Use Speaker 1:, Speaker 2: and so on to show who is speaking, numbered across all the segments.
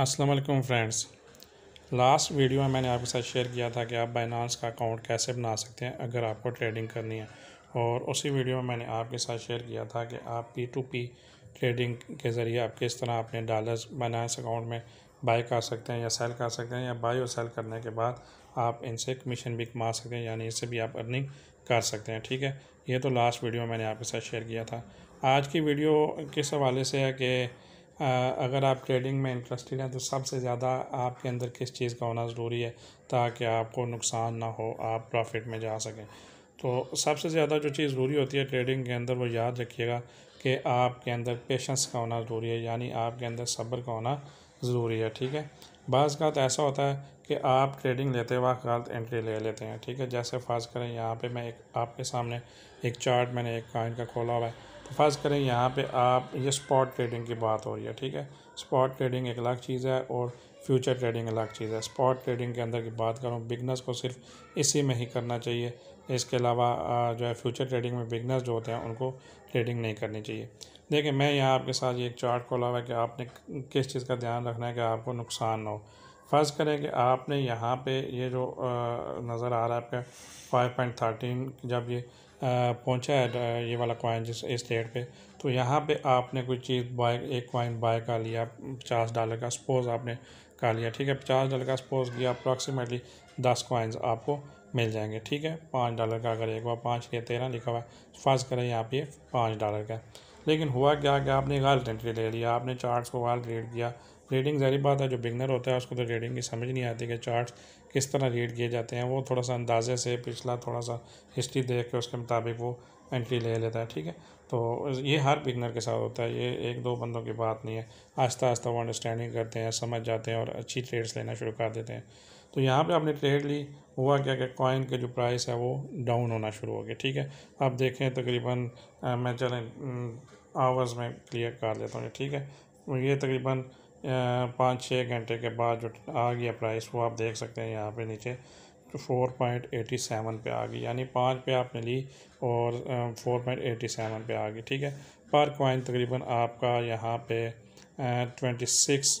Speaker 1: अस्सलाम वालेकुम friends last video में मैंने आपके साथ शेयर किया था कि आप बाइनांस का अकाउंट कैसे बना सकते हैं अगर आपको ट्रेडिंग करनी है और उसी वीडियो में मैंने आपके साथ शेयर किया था कि आप पी टू पी ट्रेडिंग के ज़रिए आप किस तरह अपने डॉलर्स बाइनांस अकाउंट में बाई कर सकते हैं या सेल कर सकते हैं या बाई और सेल करने के बाद आप इनसे कमीशन भी कमा सकते हैं यानी इससे भी आप अर्निंग कर सकते हैं ठीक है ये तो लास्ट वीडियो मैंने आपके साथ शेयर किया था आज की वीडियो किस हवाले से है कि अगर आप ट्रेडिंग में इंटरेस्टेड हैं तो सबसे ज़्यादा आपके अंदर किस चीज़ का होना ज़रूरी है ताकि आपको नुकसान ना हो आप प्रॉफिट में जा सकें तो सबसे ज़्यादा जो चीज़ ज़रूरी होती है ट्रेडिंग के अंदर वो याद रखिएगा कि आपके अंदर पेशेंस का होना ज़रूरी है यानी आपके अंदर सब्र का होना ज़रूरी है ठीक है बाज़ का ऐसा होता है कि आप ट्रेडिंग लेते वक्त गलत एंट्री ले लेते हैं ठीक है जैसे फर्ज करें यहाँ पे मैं एक आपके सामने एक चार्ट मैंने एक काइन का खोला हुआ है तो फ़र्ज़ करें यहाँ पे आप ये स्पॉट ट्रेडिंग की बात हो रही है ठीक है स्पॉट ट्रेडिंग एक अलग चीज़ है और फ्यूचर ट्रेडिंग अलग चीज़ है स्पॉट ट्रेडिंग के अंदर की बात करूँ बिगनेस को सिर्फ इसी में ही करना चाहिए इसके अलावा जो है फ्यूचर ट्रेडिंग में बिगनेस जो होते हैं उनको ट्रेडिंग नहीं करनी चाहिए देखिए मैं यहाँ आपके साथ ये एक चार्ट खोला हुआ है कि आपने किस चीज़ का ध्यान रखना है कि आपको नुकसान ना हो फ़र्ज़ करें कि आपने यहाँ पे ये जो नज़र आ रहा है आपका फाइव पॉइंट थर्टीन जब ये पहुंचा है ये वाला कॉइन जिस इस रेट पे तो यहाँ पे आपने कोई चीज़ बाय एक कॉइन बाय का लिया पचास डॉलर का सपोज़ आपने का लिया ठीक है पचास डॉलर का सपोज़ किया अप्रॉक्सीमेटली दस कॉइन्स आपको मिल जाएंगे ठीक है पाँच डॉलर का अगर एक बार पाँच या तेरह लिखा हुआ है फर्ज करें यहाँ पे पाँच डॉलर का लेकिन हुआ क्या कि आपने गलत एंट्री ले लिया आपने चार्ट को गलत रीड किया रीडिंग जारी बात है जो बिगनर होता है उसको तो रीडिंग की समझ नहीं आती कि चार्ट किस तरह रीड किए जाते हैं वो थोड़ा सा अंदाजे से पिछला थोड़ा सा हिस्ट्री देख के उसके मुताबिक वो एंट्री ले लेता है ठीक है तो ये हर बिगनर के साथ होता है ये एक दो बंदों की बात नहीं है आस्ता आस्ता वो अंडरस्टैंडिंग करते हैं समझ जाते हैं और अच्छी ट्रेड्स लेना शुरू कर देते हैं तो यहाँ पे आपने ट्रेड ली हुआ क्या कि कॉइन के जो प्राइस है वो डाउन होना शुरू हो गया ठीक है आप देखें तकरीबन तो मैं चलें आवर्स में क्लियर कर लेता हूँ ठीक है ये तकरीबन पाँच छः घंटे के बाद जो आ गया प्राइस वो आप देख सकते हैं यहाँ पे नीचे तो फोर पॉइंट एटी सेवन पर आ गई यानी पाँच पे आपने ली और फोर पॉइंट एटी सेवन पर आ गई ठीक है पर कॉइन तकरीबन आपका यहाँ पे ट्वेंटी सिक्स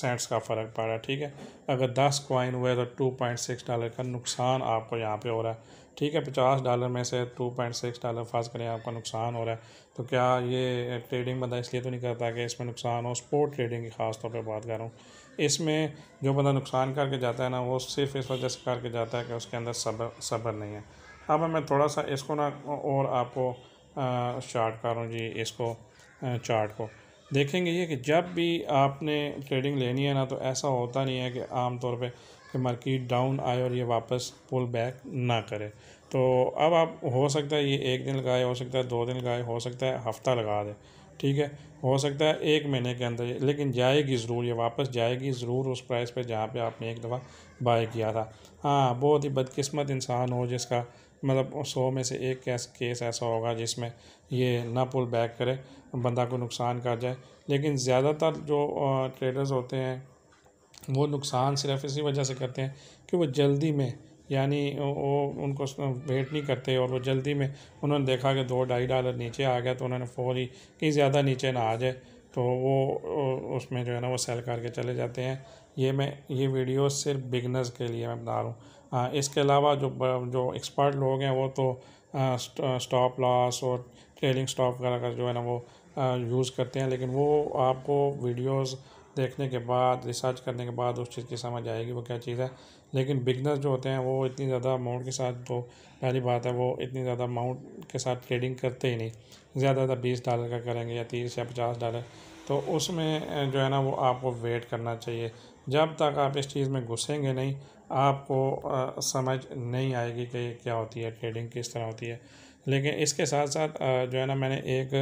Speaker 1: सेंट्स का फ़र्क पड़ रहा है ठीक है अगर दस कॉइन हुए तो टू पॉइंट सिक्स डॉलर का नुकसान आपको यहाँ पे हो रहा है ठीक है पचास डॉलर में से टू पॉइंट सिक्स डॉलर फर्ज करें आपका नुकसान हो रहा है तो क्या ये ट्रेडिंग बंदा इसलिए तो नहीं करता कि इसमें नुकसान हो स्पोर्ट ट्रेडिंग की खास तौर पर बात कर रहा हूँ इसमें जो बंदा नुकसान करके जाता है ना वो सिर्फ इस वजह से करके जाता है कि उसके अंदर सबर सबर नहीं है अब मैं थोड़ा सा इसको ना और आपको शार्ट कर रहा हूँ जी इसको चार्ट को देखेंगे ये कि जब भी आपने ट्रेडिंग लेनी है ना तो ऐसा होता नहीं है कि आम तौर पे कि मार्केट डाउन आए और ये वापस पुल बैक ना करे तो अब आप हो सकता है ये एक दिन लगाए हो सकता है दो दिन लगाए हो सकता है हफ़्ता लगा दे ठीक है हो सकता है एक महीने के अंदर लेकिन जाएगी ज़रूर ये वापस जाएगी ज़रूर उस प्राइस पे जहाँ पे आपने एक दफ़ा बाय किया था हाँ बहुत ही बदकिस्मत इंसान हो जिसका मतलब सौ में से एक केस केस ऐसा होगा जिसमें ये ना पुल बैक करे बंदा को नुकसान कर जाए लेकिन ज़्यादातर जो ट्रेडर्स होते हैं वो नुकसान सिर्फ इसी वजह से करते हैं कि वो जल्दी में यानी वो उनको वेट नहीं करते और वो जल्दी में उन्होंने देखा कि दो ढाई डॉलर नीचे आ गया तो उन्होंने फ़ौरी कहीं ज़्यादा नीचे ना आ जाए तो वो उसमें जो है ना वो सेल करके चले जाते हैं ये मैं ये वीडियो सिर्फ बिगनर्स के लिए मैं बना रहा हूँ इसके अलावा जो जो एक्सपर्ट लोग हैं वो तो स्टॉप लॉस और ट्रेलिंग स्टॉप वगैरह का जो है ना वो यूज़ करते हैं लेकिन वो आपको वीडियोस देखने के बाद रिसर्च करने के बाद उस चीज़ की समझ आएगी वो क्या चीज़ है लेकिन बिगनर्स जो होते हैं वो इतनी ज़्यादा अमाउंट के साथ तो पहली बात है वो इतनी ज़्यादा अमाउंट के साथ ट्रेडिंग करते ही नहीं ज़्यादा ज़्यादा बीस डॉलर का करेंगे या तीस या पचास डॉलर तो उसमें जो है ना वो आपको वेट करना चाहिए जब तक आप इस चीज़ में घुसेंगे नहीं आपको आ, समझ नहीं आएगी कि क्या होती है ट्रेडिंग किस तरह होती है लेकिन इसके साथ साथ जो है ना मैंने एक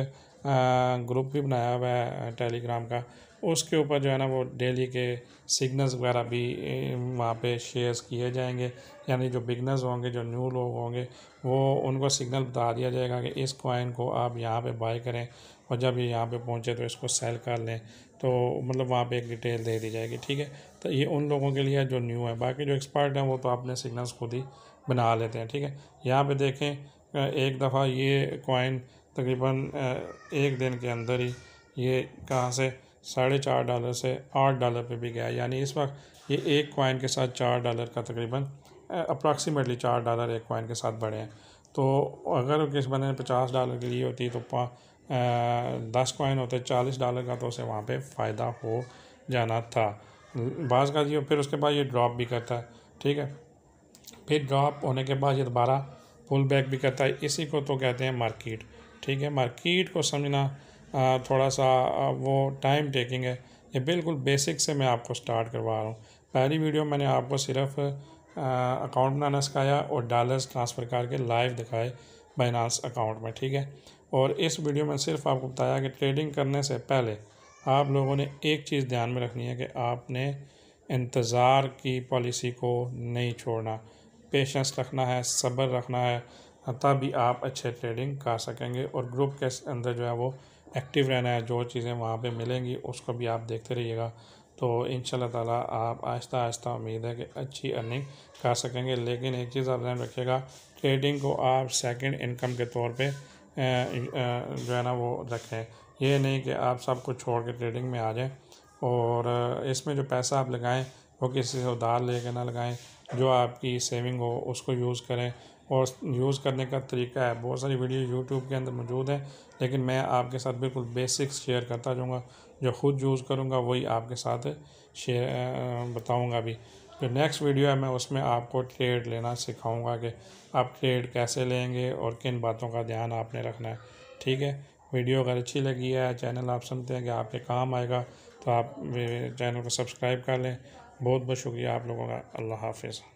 Speaker 1: ग्रुप भी बनाया हुआ है टेलीग्राम का उसके ऊपर जो है ना वो डेली के सिग्नल्स वगैरह भी वहाँ पे शेयर्स किए जाएंगे यानी जो बिगनर्स होंगे जो न्यू लोग होंगे वो उनको सिग्नल बता दिया जाएगा कि इस कॉइन को आप यहाँ पे बाय करें और जब ये यहाँ पे पहुँचे तो इसको सेल कर लें तो मतलब वहाँ पे एक डिटेल दे दी जाएगी ठीक है तो ये उन लोगों के लिए जो न्यू है बाकी जो एक्सपर्ट हैं वो तो अपने सिग्नल्स खुद ही बना लेते हैं ठीक है यहाँ पर देखें एक दफ़ा ये कॉइन तकरीबन एक दिन के अंदर ही ये कहाँ से साढ़े चार डॉलर से आठ डॉलर पे भी गया यानी इस वक्त ये एक कॉइन के साथ चार डॉलर का तकरीबन अप्रॉक्सीमेटली चार डॉलर एक कॉइन के साथ बढ़े हैं तो अगर किस बंदे ने पचास डॉलर के लिए होती तो पाँच दस कॉइन होते चालीस डॉलर का तो उसे वहाँ पे फ़ायदा हो जाना था बाज़ का जी फिर उसके बाद ये ड्रॉप भी करता है ठीक है फिर ड्रॉप होने के बाद ये दोबारा पुल बैक भी करता है इसी को तो कहते हैं मार्केट ठीक है मार्केट को समझना थोड़ा सा वो टाइम टेकिंग है ये बिल्कुल बेसिक से मैं आपको स्टार्ट करवा रहा हूँ पहली वीडियो मैंने आपको सिर्फ अकाउंट बनाना सिखाया और डॉलर्स ट्रांसफ़र करके लाइव दिखाए बाइनास अकाउंट में ठीक है और इस वीडियो में सिर्फ आपको बताया कि ट्रेडिंग करने से पहले आप लोगों ने एक चीज़ ध्यान में रखनी है कि आपने इंतज़ार की पॉलिसी को नहीं छोड़ना पेशेंस रखना है सब्र रखना है तभी आप अच्छे ट्रेडिंग कर सकेंगे और ग्रुप के अंदर जो है वो एक्टिव रहना है जो चीज़ें वहाँ पे मिलेंगी उसको भी आप देखते रहिएगा तो इन ताला आप आहिस्ता आहिस्ता उम्मीद है कि अच्छी अर्निंग कर सकेंगे लेकिन एक चीज़ आप ध्यान रखिएगा ट्रेडिंग को आप सेकंड इनकम के तौर पे जो है ना वो रखें ये नहीं कि आप सब कुछ छोड़ के ट्रेडिंग में आ जाएं और इसमें जो पैसा आप लगाएं वो किसी से उधार ले कर ना लगाएं जो आपकी सेविंग हो उसको यूज़ करें और यूज़ करने का तरीका है बहुत सारी वीडियो यूट्यूब के अंदर मौजूद है लेकिन मैं आपके साथ बिल्कुल बेसिक्स शेयर करता जाऊँगा जो खुद यूज़ करूँगा वही आपके साथ शेयर बताऊँगा भी जो नेक्स्ट वीडियो है मैं उसमें आपको ट्रेड लेना सिखाऊँगा कि आप ट्रेड कैसे लेंगे और किन बातों का ध्यान आपने रखना है ठीक है वीडियो अगर अच्छी लगी है चैनल आप समझते हैं कि आपके काम आएगा तो आप चैनल को सब्सक्राइब कर लें बहुत बहुत शुक्रिया आप लोगों का अल्लाह हाफिज़